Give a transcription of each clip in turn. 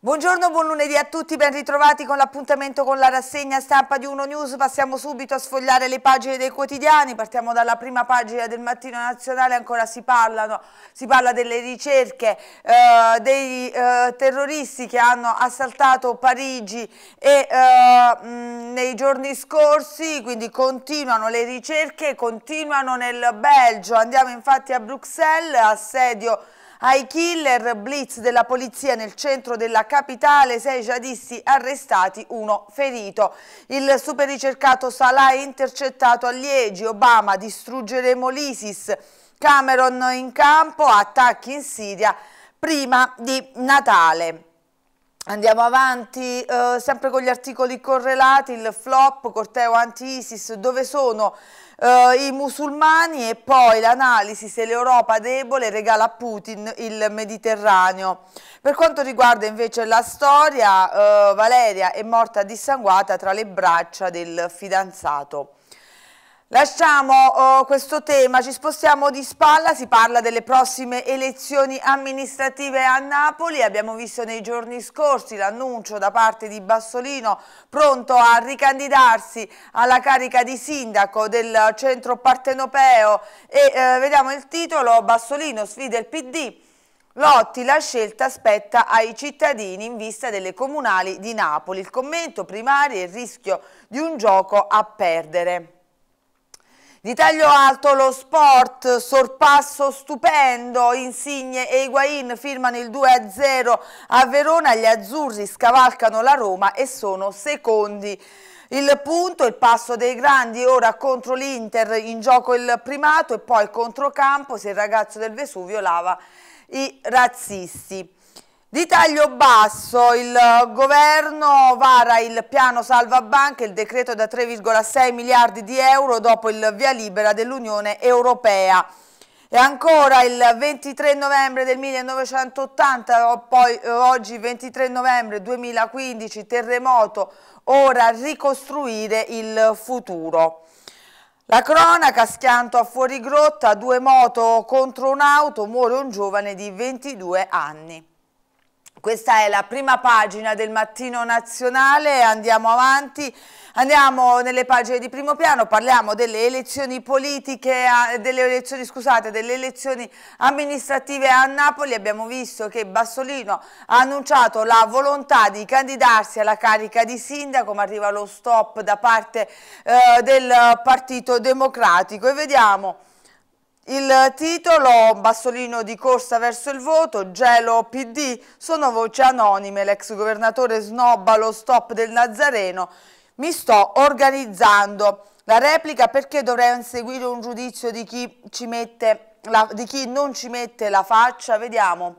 Buongiorno, buon lunedì a tutti, ben ritrovati con l'appuntamento con la rassegna stampa di Uno News. Passiamo subito a sfogliare le pagine dei quotidiani, partiamo dalla prima pagina del Mattino Nazionale, ancora si, parlano, si parla delle ricerche eh, dei eh, terroristi che hanno assaltato Parigi e, eh, mh, nei giorni scorsi, quindi continuano le ricerche, continuano nel Belgio, andiamo infatti a Bruxelles, assedio ai killer blitz della polizia nel centro della capitale, sei jihadisti arrestati, uno ferito. Il super ricercato Salah è intercettato a Liegi, Obama distruggeremo l'ISIS, Cameron in campo, attacchi in Siria prima di Natale. Andiamo avanti eh, sempre con gli articoli correlati, il flop, corteo anti-ISIS, dove sono eh, i musulmani e poi l'analisi se l'Europa debole regala a Putin il Mediterraneo. Per quanto riguarda invece la storia, eh, Valeria è morta dissanguata tra le braccia del fidanzato. Lasciamo uh, questo tema, ci spostiamo di spalla, si parla delle prossime elezioni amministrative a Napoli, abbiamo visto nei giorni scorsi l'annuncio da parte di Bassolino pronto a ricandidarsi alla carica di sindaco del centro partenopeo e uh, vediamo il titolo Bassolino sfida il PD. Lotti, la scelta spetta ai cittadini in vista delle comunali di Napoli. Il commento primario è il rischio di un gioco a perdere. Di taglio alto lo sport, sorpasso stupendo, Insigne e Higuain firmano il 2-0 a Verona, gli azzurri scavalcano la Roma e sono secondi. Il punto, il passo dei grandi, ora contro l'Inter in gioco il primato e poi controcampo se il ragazzo del Vesuvio lava i razzisti. Di taglio basso, il governo vara il piano salva banche, il decreto da 3,6 miliardi di euro dopo il via libera dell'Unione Europea. E ancora il 23 novembre del 1980, poi eh, oggi 23 novembre 2015, terremoto, ora ricostruire il futuro. La cronaca, schianto a fuorigrotta, due moto contro un'auto, muore un giovane di 22 anni. Questa è la prima pagina del Mattino Nazionale, andiamo avanti, andiamo nelle pagine di primo piano, parliamo delle elezioni politiche, delle elezioni, scusate, delle elezioni amministrative a Napoli, abbiamo visto che Bassolino ha annunciato la volontà di candidarsi alla carica di sindaco, ma arriva lo stop da parte eh, del Partito Democratico e vediamo il titolo, Bassolino di corsa verso il voto, gelo PD, sono voci anonime, l'ex governatore snobba lo stop del Nazareno, mi sto organizzando. La replica perché dovrei inseguire un giudizio di chi, mette, la, di chi non ci mette la faccia, vediamo.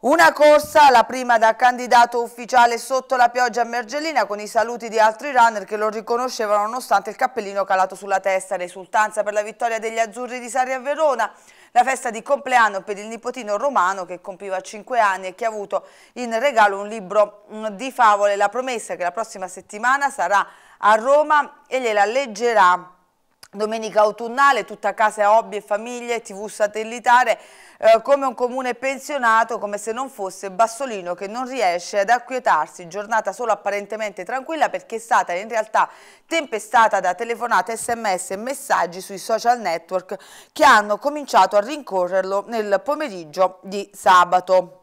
Una corsa, la prima da candidato ufficiale sotto la pioggia a Mergellina con i saluti di altri runner che lo riconoscevano nonostante il cappellino calato sulla testa, risultanza per la vittoria degli azzurri di Sari a Verona, la festa di compleanno per il nipotino romano che compiva 5 anni e che ha avuto in regalo un libro mm, di favole, la promessa che la prossima settimana sarà a Roma e gliela leggerà Domenica autunnale, tutta casa hobby e famiglie, tv satellitare, eh, come un comune pensionato, come se non fosse Bassolino che non riesce ad acquietarsi, giornata solo apparentemente tranquilla perché è stata in realtà tempestata da telefonate, sms e messaggi sui social network che hanno cominciato a rincorrerlo nel pomeriggio di sabato.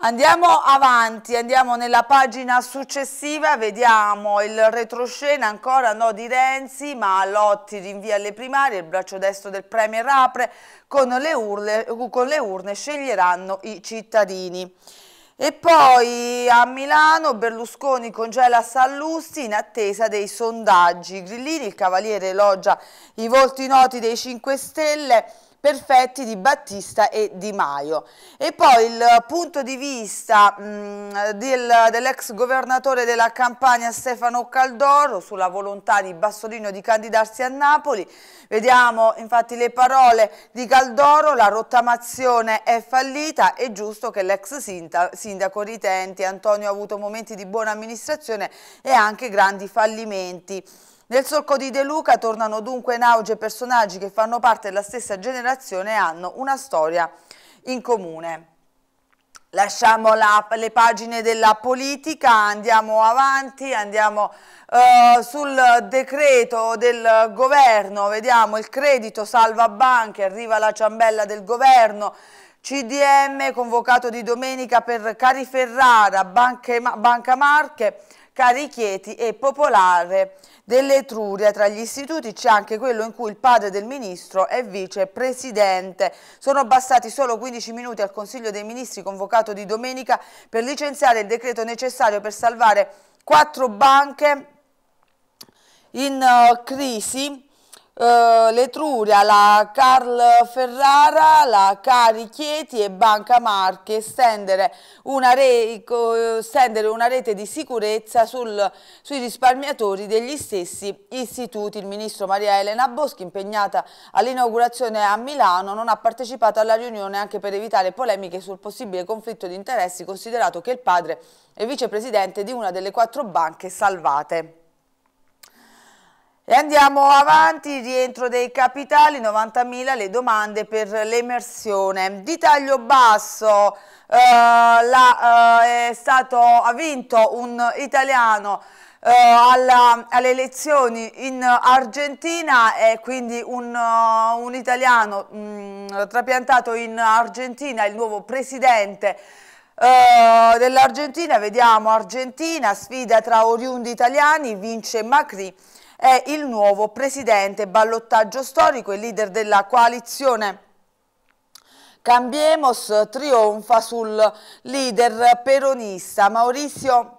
Andiamo avanti, andiamo nella pagina successiva, vediamo il retroscena ancora no di Renzi, ma Lotti rinvia alle primarie, il braccio destro del Premier apre, con le, urle, con le urne sceglieranno i cittadini. E poi a Milano Berlusconi congela Sallusti in attesa dei sondaggi. Grillini, il Cavaliere elogia i volti noti dei 5 Stelle perfetti di Battista e Di Maio. E poi il punto di vista mm, del, dell'ex governatore della Campania Stefano Caldoro sulla volontà di Bassolino di candidarsi a Napoli. Vediamo infatti le parole di Caldoro, la rottamazione è fallita, è giusto che l'ex sindaco ritenti, Antonio ha avuto momenti di buona amministrazione e anche grandi fallimenti. Nel solco di De Luca tornano dunque in auge personaggi che fanno parte della stessa generazione e hanno una storia in comune. Lasciamo la, le pagine della politica, andiamo avanti, andiamo eh, sul decreto del governo, vediamo il credito salva banche, arriva la ciambella del governo, CDM convocato di domenica per Cari Ferrara, Banche, Banca Marche, Cari Chieti e Popolare dell'Etruria. Tra gli istituti c'è anche quello in cui il padre del ministro è vicepresidente. Sono bastati solo 15 minuti al Consiglio dei Ministri convocato di domenica per licenziare il decreto necessario per salvare quattro banche in eh, crisi eh, l'Etruria, la Carl Ferrara, la Cari Chieti e Banca Marche stendere una, re, stendere una rete di sicurezza sul, sui risparmiatori degli stessi istituti. Il ministro Maria Elena Boschi, impegnata all'inaugurazione a Milano, non ha partecipato alla riunione anche per evitare polemiche sul possibile conflitto di interessi, considerato che il padre è vicepresidente di una delle quattro banche salvate. E andiamo avanti, rientro dei capitali, 90.000 le domande per l'emersione. Di taglio basso eh, la, eh, stato, ha vinto un italiano eh, alla, alle elezioni in Argentina e quindi un, uh, un italiano mh, mm, trapiantato in Argentina, il nuovo presidente Uh, dell'Argentina, vediamo Argentina, sfida tra oriundi italiani, vince Macri è il nuovo presidente, ballottaggio storico, e leader della coalizione Cambiemos trionfa sul leader peronista Maurizio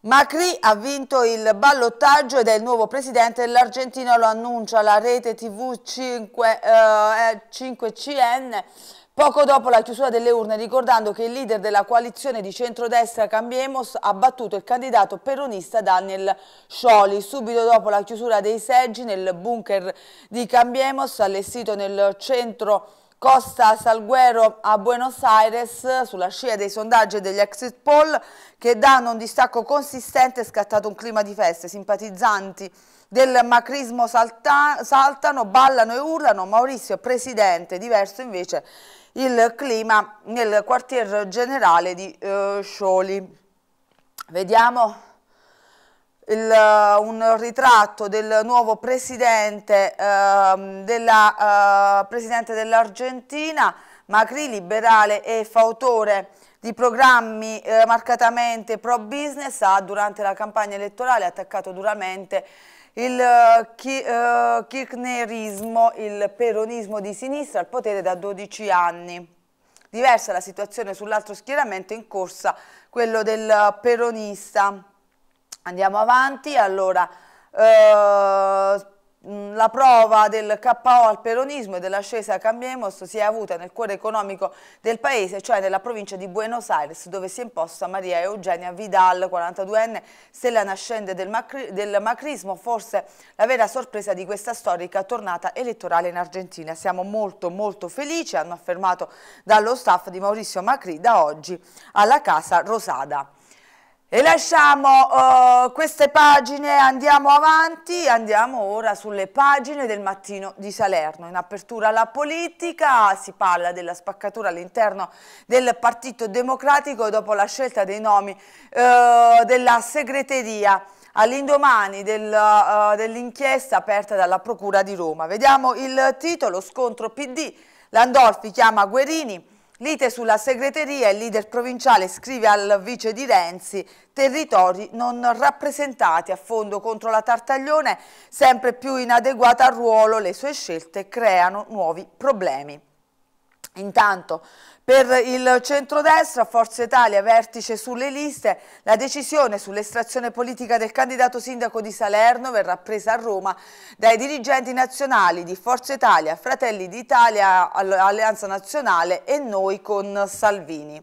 Macri ha vinto il ballottaggio ed è il nuovo presidente dell'Argentina, lo annuncia la rete TV 5, eh, 5CN eh, Poco dopo la chiusura delle urne, ricordando che il leader della coalizione di centrodestra Cambiemos ha battuto il candidato peronista Daniel Scioli. Subito dopo la chiusura dei seggi nel bunker di Cambiemos, allestito nel centro Costa Salguero a Buenos Aires, sulla scia dei sondaggi e degli exit poll, che danno un distacco consistente, è scattato un clima di feste, simpatizzanti del macrismo salta, saltano, ballano e urlano, Maurizio è presidente, diverso invece il clima nel quartier generale di eh, Scioli. Vediamo il, eh, un ritratto del nuovo presidente ehm, eh, dell'Argentina, eh, dell Macri, liberale e fautore di programmi eh, marcatamente pro business, ha durante la campagna elettorale attaccato duramente il uh, kirchnerismo, il peronismo di sinistra al potere da 12 anni. Diversa la situazione sull'altro schieramento in corsa, quello del peronista. Andiamo avanti, allora... Uh, Mm, la prova del KO al peronismo e dell'ascesa a Cambiemos si è avuta nel cuore economico del paese, cioè nella provincia di Buenos Aires, dove si è imposta Maria Eugenia Vidal, 42enne, stella nascente del, macri del macrismo, forse la vera sorpresa di questa storica tornata elettorale in Argentina. Siamo molto molto felici, hanno affermato dallo staff di Maurizio Macri da oggi alla Casa Rosada. E lasciamo uh, queste pagine, andiamo avanti, andiamo ora sulle pagine del mattino di Salerno. In apertura alla politica si parla della spaccatura all'interno del Partito Democratico dopo la scelta dei nomi uh, della segreteria all'indomani eh, dell'inchiesta uh, dell aperta dalla Procura di Roma. Vediamo il titolo, scontro PD, Landolfi chiama Guerini Lite sulla segreteria, il leader provinciale scrive al vice di Renzi territori non rappresentati a fondo contro la Tartaglione, sempre più inadeguata al ruolo, le sue scelte creano nuovi problemi. Intanto per il centrodestra, Forza Italia, vertice sulle liste, la decisione sull'estrazione politica del candidato sindaco di Salerno verrà presa a Roma dai dirigenti nazionali di Forza Italia, Fratelli d'Italia, Alleanza Nazionale e noi con Salvini.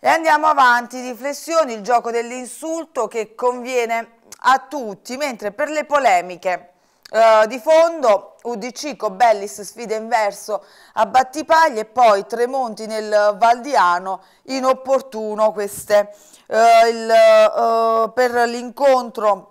E andiamo avanti, riflessioni, il gioco dell'insulto che conviene a tutti, mentre per le polemiche eh, di fondo UDC Cobellis sfida inverso a Battipaglia e poi Tremonti nel Valdiano inopportuno queste, uh, il, uh, per l'incontro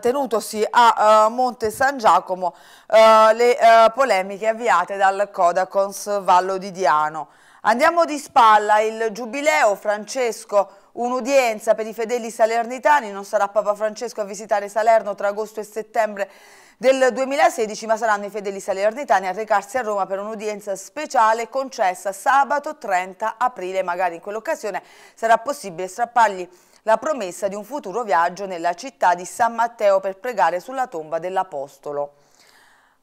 tenutosi a Monte San Giacomo le polemiche avviate dal Codacons Vallo di Diano. Andiamo di spalla, il giubileo Francesco Un'udienza per i fedeli salernitani, non sarà Papa Francesco a visitare Salerno tra agosto e settembre del 2016, ma saranno i fedeli salernitani a recarsi a Roma per un'udienza speciale concessa sabato 30 aprile. Magari in quell'occasione sarà possibile strappargli la promessa di un futuro viaggio nella città di San Matteo per pregare sulla tomba dell'Apostolo.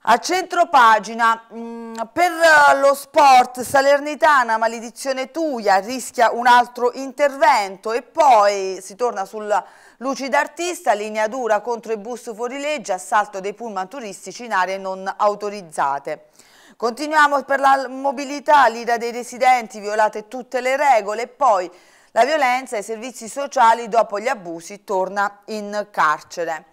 A centro pagina, mm, per eh, lo sport Salernitana, maledizione Tuia, rischia un altro intervento e poi si torna sul luci d'artista, linea dura contro i bus fuorilegge, assalto dei pullman turistici in aree non autorizzate. Continuiamo per la mobilità, l'ira dei residenti, violate tutte le regole e poi la violenza ai servizi sociali dopo gli abusi torna in carcere.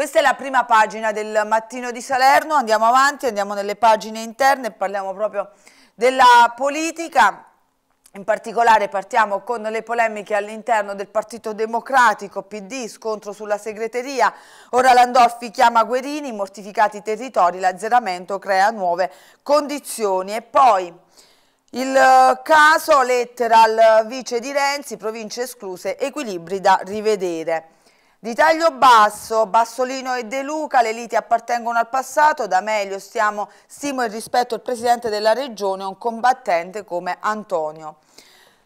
Questa è la prima pagina del mattino di Salerno, andiamo avanti, andiamo nelle pagine interne e parliamo proprio della politica. In particolare partiamo con le polemiche all'interno del Partito Democratico, PD, scontro sulla segreteria, ora Landolfi chiama Guerini, mortificati territori, l'azzeramento crea nuove condizioni e poi il eh, caso lettera al vice di Renzi, province escluse, equilibri da rivedere. Di taglio basso, Bassolino e De Luca, le liti appartengono al passato, da meglio stiamo, stimo e rispetto il Presidente della Regione, un combattente come Antonio.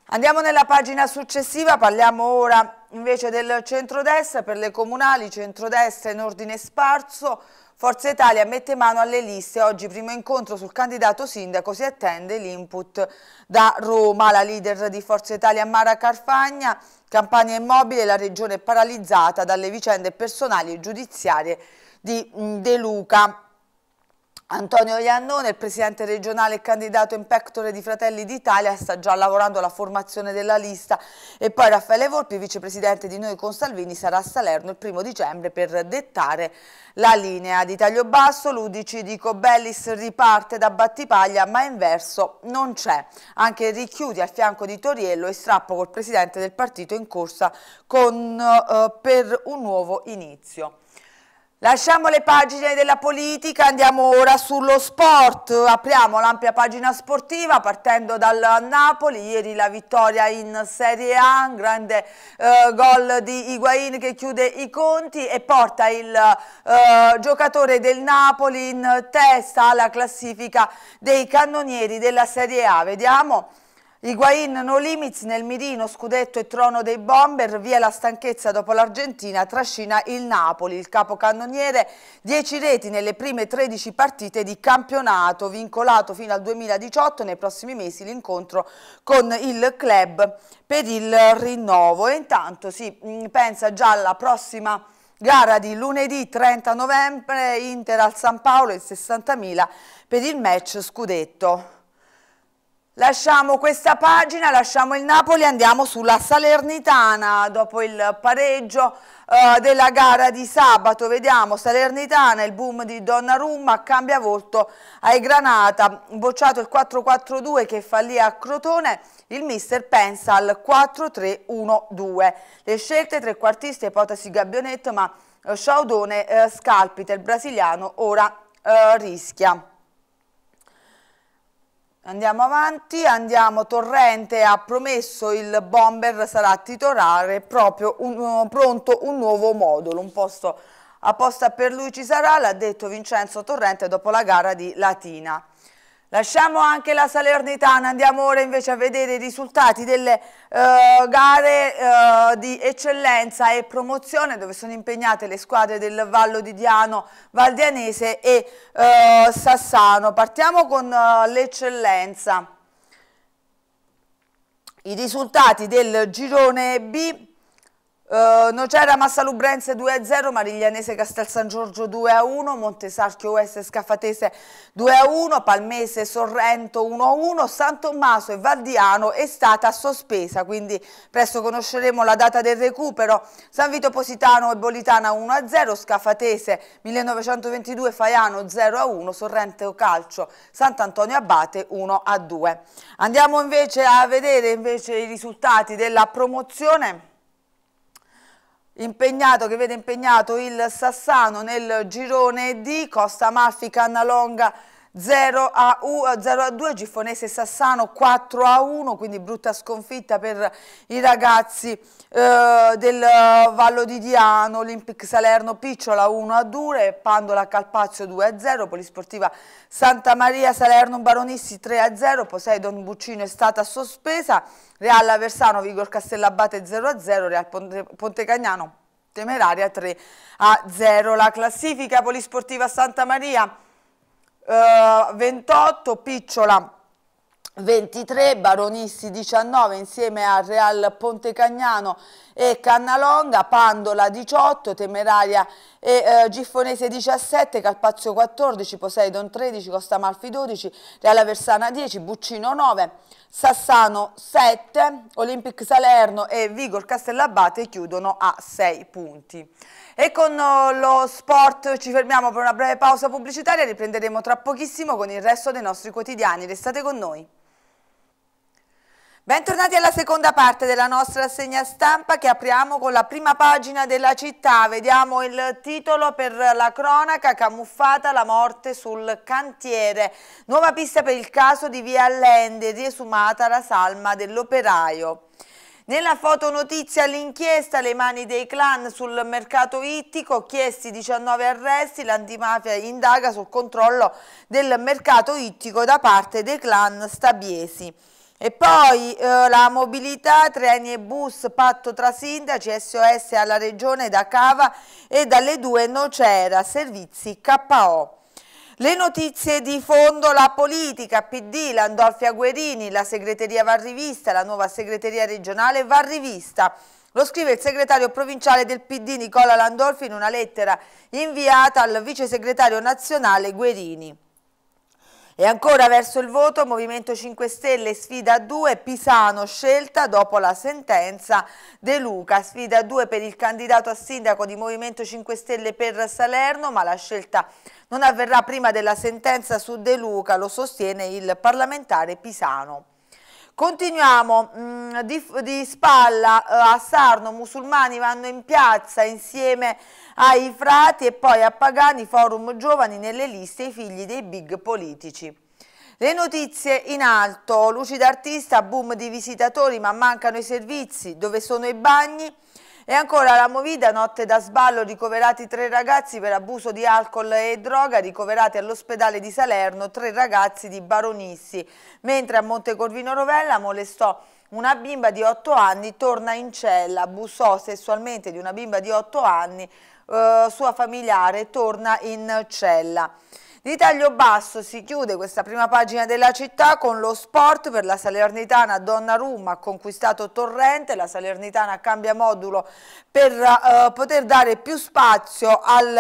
Andiamo nella pagina successiva, parliamo ora invece del centrodestra, per le comunali, centrodestra in ordine sparso, Forza Italia mette mano alle liste, oggi primo incontro sul candidato sindaco, si attende l'input da Roma, la leader di Forza Italia Mara Carfagna Campania Immobile, la regione paralizzata dalle vicende personali e giudiziarie di mm, De Luca. Antonio Iannone, il presidente regionale e candidato in pectore di Fratelli d'Italia, sta già lavorando alla formazione della lista e poi Raffaele Volpi, vicepresidente di Noi con Salvini, sarà a Salerno il primo dicembre per dettare la linea di taglio basso. L'Udici di Cobellis riparte da Battipaglia, ma inverso non c'è. Anche richiudi a fianco di Toriello e strappo col presidente del partito in corsa con, eh, per un nuovo inizio. Lasciamo le pagine della politica, andiamo ora sullo sport, apriamo l'ampia pagina sportiva partendo dal Napoli, ieri la vittoria in Serie A, un grande eh, gol di Higuain che chiude i conti e porta il eh, giocatore del Napoli in testa alla classifica dei cannonieri della Serie A, vediamo Higuain no limits nel mirino, scudetto e trono dei bomber, via la stanchezza dopo l'Argentina, trascina il Napoli, il capocannoniere, 10 reti nelle prime 13 partite di campionato, vincolato fino al 2018, nei prossimi mesi l'incontro con il club per il rinnovo. E intanto si mm, pensa già alla prossima Gara di lunedì 30 novembre, Inter al San Paolo, il 60.000 per il match scudetto. Lasciamo questa pagina, lasciamo il Napoli, andiamo sulla Salernitana dopo il pareggio eh, della gara di sabato. Vediamo Salernitana, il boom di Donnarumma, cambia volto ai Granata, bocciato il 4-4-2 che fallì a Crotone, il mister pensa al 4-3-1-2. Le scelte trequartiste, ipotesi Gabbionetto, ma eh, Sciaudone eh, scalpita, il brasiliano ora eh, rischia. Andiamo avanti, andiamo, Torrente ha promesso il bomber sarà titolare, proprio un, eh, pronto un nuovo modulo, un posto apposta per lui ci sarà, l'ha detto Vincenzo Torrente dopo la gara di Latina. Lasciamo anche la Salernitana, andiamo ora invece a vedere i risultati delle uh, gare uh, di eccellenza e promozione dove sono impegnate le squadre del Vallo di Diano, Valdianese e uh, Sassano. Partiamo con l'eccellenza. I risultati del girone B Uh, Nocera Lubrense 2-0, Mariglianese Castel San Giorgio 2-1, Montesarchio Oeste Scaffatese 2-1, Palmese Sorrento 1-1, San Tommaso e Valdiano è stata sospesa, quindi presto conosceremo la data del recupero. San Vito Positano e Bolitana 1-0, Scaffatese 1922 Faiano 0-1, Sorrento Calcio Sant'Antonio Abate 1-2. Andiamo invece a vedere invece i risultati della promozione. Impegnato che vede impegnato il Sassano nel girone di Costa Amalfi, Cannalonga 0 a, U, 0 eh, a 2, Gifonese Sassano 4 a 1, quindi brutta sconfitta per i ragazzi eh, del Vallo di Diano, Olympic Salerno Picciola 1 a 2, Pandola Calpazio 2 a 0, Polisportiva Santa Maria Salerno Baronissi 3 a 0, Poseidon Buccino è stata sospesa, Real Aversano Vigor Castellabate 0 a 0, Real Ponte, Ponte Cagnano Temeraria 3 a 0. La classifica Polisportiva Santa Maria 28, eh, Picciola 23, Baronissi 19 insieme a Real Pontecagnano e Cannalonga, Pandola 18, Temeraria e eh, Giffonese 17, Calpazio 14, Poseidon 13, Costa Malfi 12, Real Aversana 10, Buccino 9, Sassano 7, Olympic Salerno e Vigor Castellabate chiudono a 6 punti. E con uh, lo sport ci fermiamo per una breve pausa pubblicitaria, riprenderemo tra pochissimo con il resto dei nostri quotidiani. Restate con noi. Bentornati alla seconda parte della nostra segna stampa che apriamo con la prima pagina della città. Vediamo il titolo per la cronaca camuffata la morte sul cantiere. Nuova pista per il caso di Via Allende, riesumata la salma dell'operaio. Nella fotonotizia l'inchiesta, le mani dei clan sul mercato ittico, chiesti 19 arresti, l'antimafia indaga sul controllo del mercato ittico da parte dei clan stabiesi. E poi eh, la mobilità, treni e bus, patto tra sindaci, SOS alla regione da Cava e dalle due Nocera, servizi KO. Le notizie di fondo, la politica, PD, Landolfi Guerini, la segreteria va rivista, la nuova segreteria regionale va rivista. Lo scrive il segretario provinciale del PD Nicola Landolfi in una lettera inviata al vice segretario nazionale Guerini. E ancora verso il voto, Movimento 5 Stelle sfida 2, Pisano scelta dopo la sentenza De Luca. Sfida 2 per il candidato a sindaco di Movimento 5 Stelle per Salerno, ma la scelta non avverrà prima della sentenza su De Luca, lo sostiene il parlamentare Pisano. Continuiamo, mm, di, di, spalla eh, a Sarno, musulmani vanno in piazza insieme ai frati e poi a Pagani, forum giovani nelle liste i figli dei big politici. Le notizie in alto, luci d'artista, boom di visitatori ma mancano i servizi, dove sono i bagni? E ancora la Movida, notte da sballo, ricoverati tre ragazzi per abuso di alcol e droga, ricoverati all'ospedale di Salerno tre ragazzi di Baronissi, mentre a Montecorvino Rovella molestò una bimba di 8 anni, torna in cella, abusò sessualmente di una bimba di 8 anni, eh, sua familiare torna in cella. Di taglio basso si chiude questa prima pagina della città con lo sport per la Salernitana Donnarumma ha conquistato Torrente, la Salernitana cambia modulo per eh, poter dare più spazio al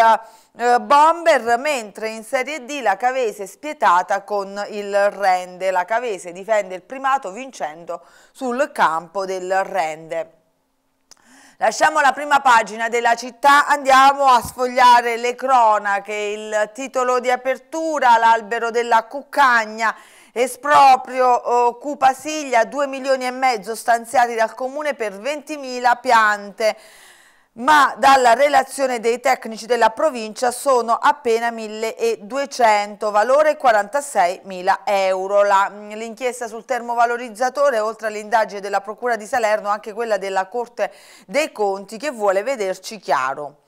eh, bomber, mentre in Serie D la Cavese è spietata con il Rende, la Cavese difende il primato vincendo sul campo del Rende. Lasciamo la prima pagina della città, andiamo a sfogliare le cronache, il titolo di apertura, l'albero della cuccagna, esproprio eh, Cupasiglia, 2 milioni e mezzo stanziati dal comune per 20.000 piante ma dalla relazione dei tecnici della provincia sono appena 1200, valore 46.000 euro. Mm, l'inchiesta sul termovalorizzatore, oltre all'indagine della Procura di Salerno, anche quella della Corte dei Conti che vuole vederci chiaro.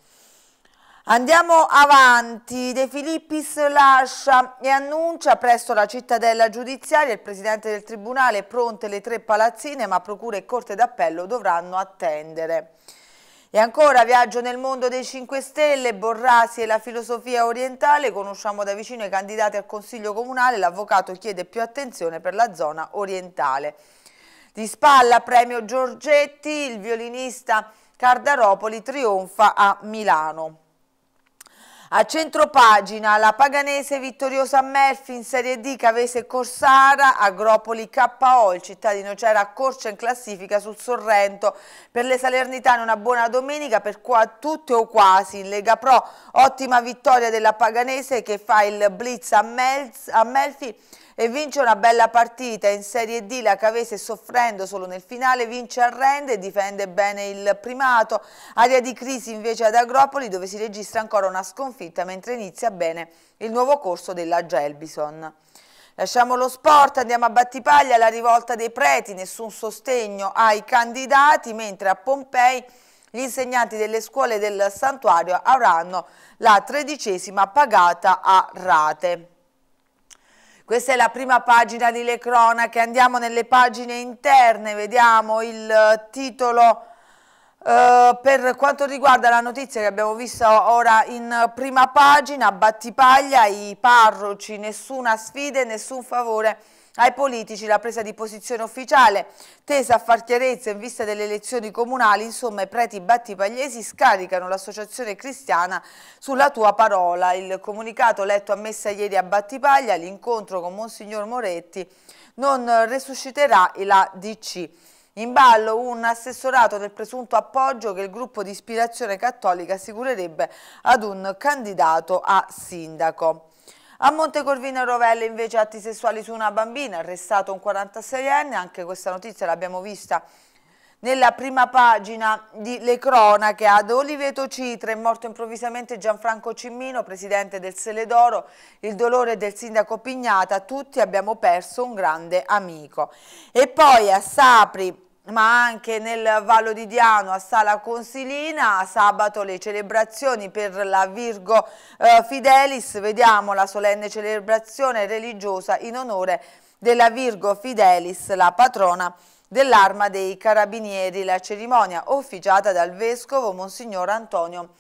Andiamo avanti, De Filippis lascia e annuncia presso la cittadella giudiziaria il presidente del tribunale pronte le tre palazzine ma procure e corte d'appello dovranno attendere. E ancora viaggio nel mondo dei 5 Stelle, Borrasi e la filosofia orientale, conosciamo da vicino i candidati al Consiglio Comunale, l'avvocato chiede più attenzione per la zona orientale. Di spalla premio Giorgetti, il violinista Cardaropoli trionfa a Milano. A centropagina la Paganese vittoriosa a Melfi in Serie D Cavese Corsara, Agropoli KO, il città di Nocera accorcia in classifica sul Sorrento. Per le Salernitane una buona domenica per qua tutte o quasi in Lega Pro, ottima vittoria della Paganese che fa il blitz a, Melz, a Melfi e vince una bella partita. In Serie D la Cavese soffrendo solo nel finale vince a Rende e difende bene il primato. Aria di crisi invece ad Agropoli dove si registra ancora una sconfitta mentre inizia bene il nuovo corso della Gelbison. Lasciamo lo sport, andiamo a Battipaglia, la rivolta dei preti, nessun sostegno ai candidati, mentre a Pompei gli insegnanti delle scuole del santuario avranno la tredicesima pagata a rate. Questa è la prima pagina di Le Cronache, andiamo nelle pagine interne, vediamo il eh, titolo eh, per quanto riguarda la notizia che abbiamo visto ora in prima pagina, Battipaglia, i parroci, nessuna sfida e nessun favore ai politici la presa di posizione ufficiale, tesa a far chiarezza in vista delle elezioni comunali, insomma i preti battipagliesi scaricano l'associazione cristiana sulla tua parola. Il comunicato letto a messa ieri a Battipaglia, l'incontro con Monsignor Moretti, non resusciterà la DC. In ballo un assessorato del presunto appoggio che il gruppo di ispirazione cattolica assicurerebbe ad un candidato a sindaco. A Montecorvino e Rovello invece atti sessuali su una bambina, arrestato un 46enne, anche questa notizia l'abbiamo vista nella prima pagina di Le Cronache ad Oliveto Citre è morto improvvisamente Gianfranco Cimmino, presidente del Seledoro, il dolore del sindaco Pignata, tutti abbiamo perso un grande amico. E poi a Sapri ma anche nel Vallo di Diano a Sala Consilina, a sabato le celebrazioni per la Virgo eh, Fidelis, vediamo la solenne celebrazione religiosa in onore della Virgo Fidelis, la patrona dell'arma dei carabinieri, la cerimonia officiata dal vescovo Monsignor Antonio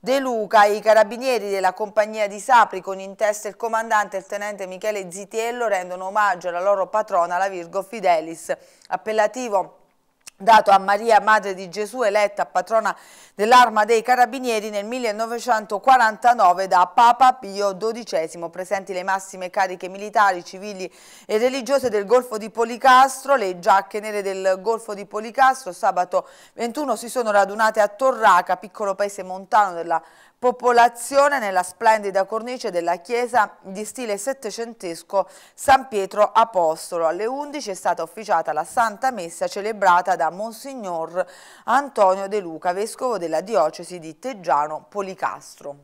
De Luca, i carabinieri della compagnia di Sapri con in testa il comandante e il tenente Michele Zitiello rendono omaggio alla loro patrona, la Virgo Fidelis, appellativo dato a Maria Madre di Gesù eletta patrona dell'arma dei carabinieri nel 1949 da Papa Pio XII, presenti le massime cariche militari, civili e religiose del Golfo di Policastro, le giacche nere del Golfo di Policastro sabato 21 si sono radunate a Torraca, piccolo paese montano della popolazione nella splendida cornice della chiesa di stile settecentesco San Pietro Apostolo. Alle 11 è stata officiata la Santa Messa celebrata da Monsignor Antonio De Luca, vescovo della diocesi di Teggiano Policastro.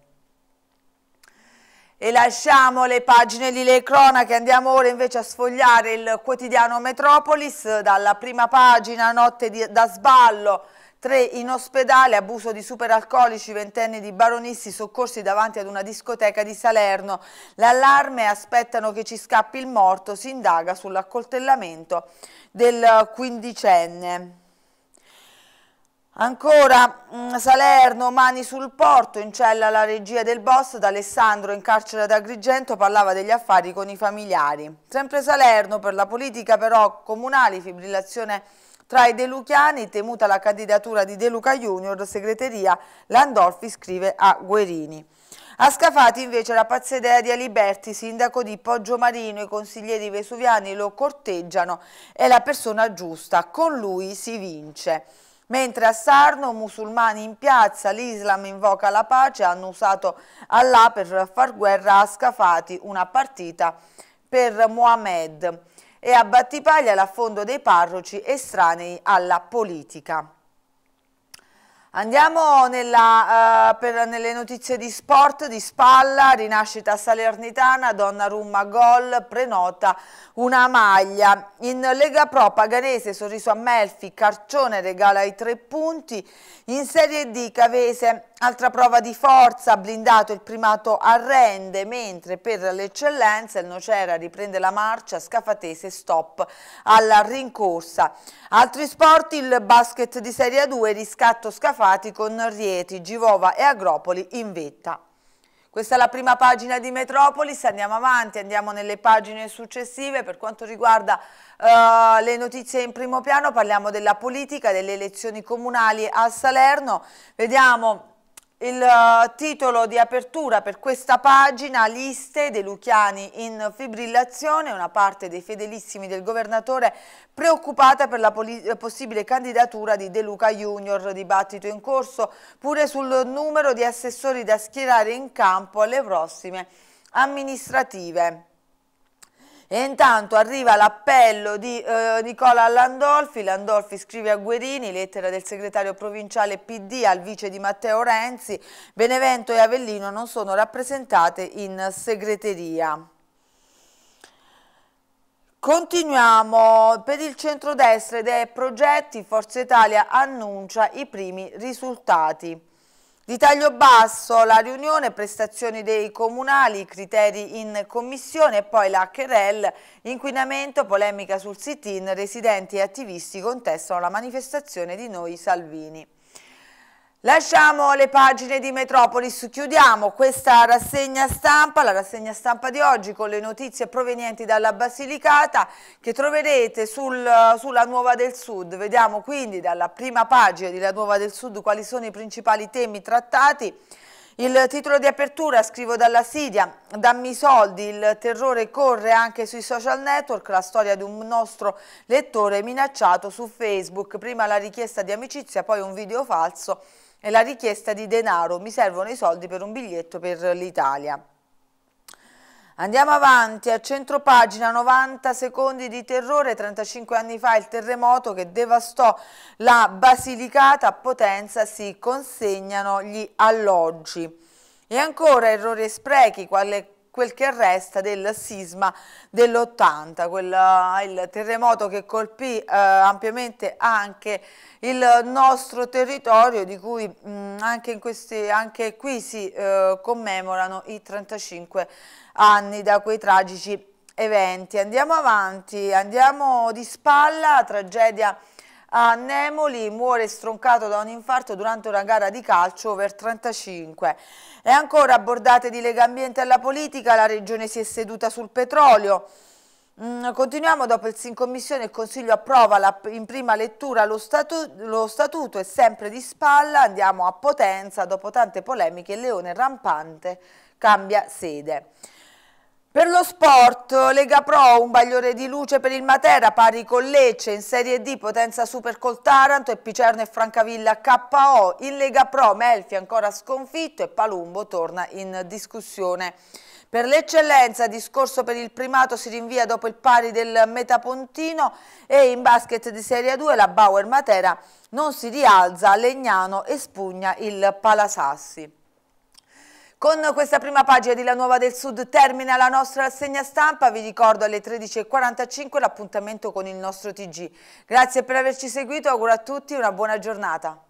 E lasciamo le pagine di Le Cronache, andiamo ora invece a sfogliare il quotidiano Metropolis, dalla prima pagina, notte di, da sballo, Tre in ospedale, abuso di superalcolici, ventenni di baronisti soccorsi davanti ad una discoteca di Salerno. L'allarme aspettano che ci scappi il morto, si indaga sull'accoltellamento del quindicenne. Ancora mm, Salerno, mani sul porto, in cella la regia del boss, D'Alessandro in carcere ad Agrigento parlava degli affari con i familiari. Sempre Salerno, per la politica però comunale, fibrillazione tra i deluchiani, temuta la candidatura di De Luca Junior, segreteria Landolfi scrive a Guerini. A Scafati invece la pazza idea di Aliberti, sindaco di Poggiomarino, i consiglieri vesuviani lo corteggiano, è la persona giusta, con lui si vince. Mentre a Sarno, musulmani in piazza, l'Islam invoca la pace, hanno usato Allah per far guerra a Scafati, una partita per Mohamed e a Battipaglia l'affondo dei parroci estranei alla politica. Andiamo nella, uh, per, nelle notizie di sport, di spalla, rinascita salernitana, donna rumma gol, prenota una maglia. In Lega Pro Paganese, sorriso a Melfi, Carcione regala i tre punti, in Serie D Cavese Altra prova di forza, blindato il primato arrende, mentre per l'eccellenza il Nocera riprende la marcia, Scafatese stop alla rincorsa. Altri sport, il basket di Serie 2, riscatto Scafati con Rieti, Givova e Agropoli in vetta. Questa è la prima pagina di Metropolis, andiamo avanti, andiamo nelle pagine successive. Per quanto riguarda uh, le notizie in primo piano parliamo della politica, delle elezioni comunali a Salerno. Vediamo il eh, titolo di apertura per questa pagina, liste dei Luchiani in fibrillazione, una parte dei fedelissimi del governatore preoccupata per la possibile candidatura di De Luca Junior, dibattito in corso pure sul numero di assessori da schierare in campo alle prossime amministrative. E intanto arriva l'appello di eh, Nicola Landolfi, Landolfi scrive a Guerini, lettera del segretario provinciale PD al vice di Matteo Renzi, Benevento e Avellino non sono rappresentate in segreteria. Continuiamo per il centrodestra ed è progetti, Forza Italia annuncia i primi risultati. Di taglio basso la riunione, prestazioni dei comunali, criteri in commissione e poi la querel, inquinamento, polemica sul sit-in, residenti e attivisti contestano la manifestazione di Noi Salvini. Lasciamo le pagine di Metropolis, chiudiamo questa rassegna stampa, la rassegna stampa di oggi con le notizie provenienti dalla Basilicata che troverete sul, sulla Nuova del Sud. Vediamo quindi dalla prima pagina della Nuova del Sud quali sono i principali temi trattati. Il titolo di apertura, scrivo dalla Siria, dammi i soldi, il terrore corre anche sui social network, la storia di un nostro lettore minacciato su Facebook, prima la richiesta di amicizia, poi un video falso e la richiesta di denaro, mi servono i soldi per un biglietto per l'Italia. Andiamo avanti, a centro pagina 90 secondi di terrore, 35 anni fa il terremoto che devastò la Basilicata, a Potenza si consegnano gli alloggi. E ancora errori e sprechi, quale quel che resta del sisma dell'80, eh, il terremoto che colpì eh, ampiamente anche il nostro territorio di cui mh, mm, anche, questi, anche, qui si eh, commemorano i 35 anni da quei tragici eventi. Andiamo avanti, andiamo di spalla, tragedia a Nemoli muore stroncato da un infarto durante una gara di calcio over 35. E ancora bordate di Lega Ambiente alla politica, la regione si è seduta sul petrolio. Mm, continuiamo dopo il in Commissione, il Consiglio approva la, in prima lettura lo, statu, lo, statuto è sempre di spalla, andiamo a Potenza, dopo tante polemiche il Leone Rampante cambia sede. Per lo sport, Lega Pro, un bagliore di luce per il Matera, pari con Lecce, in Serie D Potenza Super col Taranto Epicerno e Francavilla KO, in Lega Pro Melfi ancora sconfitto e Palumbo torna in discussione. Per l'eccellenza, discorso per il primato si rinvia dopo il pari del Metapontino e in basket di Serie 2 la Bauer Matera non si rialza, Legnano espugna il Palasassi. Con questa prima pagina di La Nuova del Sud termina la nostra rassegna stampa, vi ricordo alle 13.45 l'appuntamento con il nostro TG. Grazie per averci seguito, auguro a tutti una buona giornata.